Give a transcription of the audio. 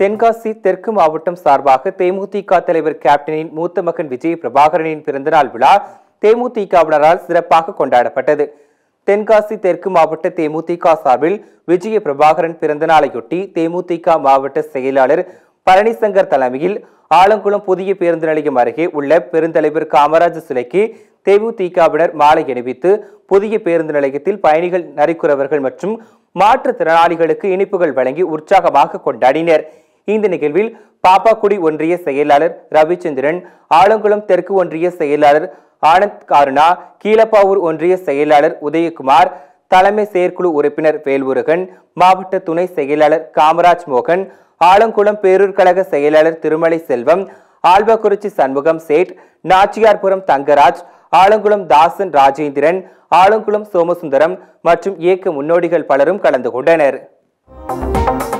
தென்காசி தெற்கு மாவட்டம் சார்பாக தேமுதிக தலைவர் கேப்டனின் மூத்த மகன் விஜய் பிரபாகரனின் பிறந்தநாள் விழா தேமுதிகவினரால் சிறப்பாக கொண்டாடப்பட்டது தென்காசி தெற்கு மாவட்ட தேமுதிக சார்பில் விஜய பிரபாகரன் பிறந்தநாளையொட்டி தேமுதிக மாவட்ட செயலாளர் பழனிசங்கர் தலைமையில் ஆலங்குளம் புதிய பேருந்து நிலையம் அருகே உள்ள பெருந்தலைவர் காமராஜர் சிலைக்கு தேமுதிகவினர் மாலை அணிவித்து புதிய பேருந்து நிலையத்தில் பயணிகள் நரிக்குறவர்கள் மற்றும் மாற்றுத்திறனாளிகளுக்கு இனிப்புகள் வழங்கி உற்சாகமாக கொண்டாடினர் இந்த நிகழ்வில் பாப்பாக்குடி ஒன்றிய செயலாளர் ரவிச்சந்திரன் ஆலங்குளம் தெற்கு ஒன்றிய செயலாளர் ஆனந்த் காருணா கீழப்பாவூர் ஒன்றிய செயலாளர் உதயகுமார் தலைமை செயற்குழு உறுப்பினர் வேல்முருகன் மாவட்ட துணை செயலாளர் காமராஜ் மோகன் ஆலங்குளம் பேரூர் கழக செயலாளர் திருமலை செல்வம் ஆழ்வக்குறிச்சி சண்முகம் சேட் நாச்சியார்புரம் தங்கராஜ் ஆலங்குளம் தாசன் ராஜேந்திரன் ஆலங்குளம் சோமசுந்தரம் மற்றும் இயக்க முன்னோடிகள் பலரும் கலந்து கொண்டனர்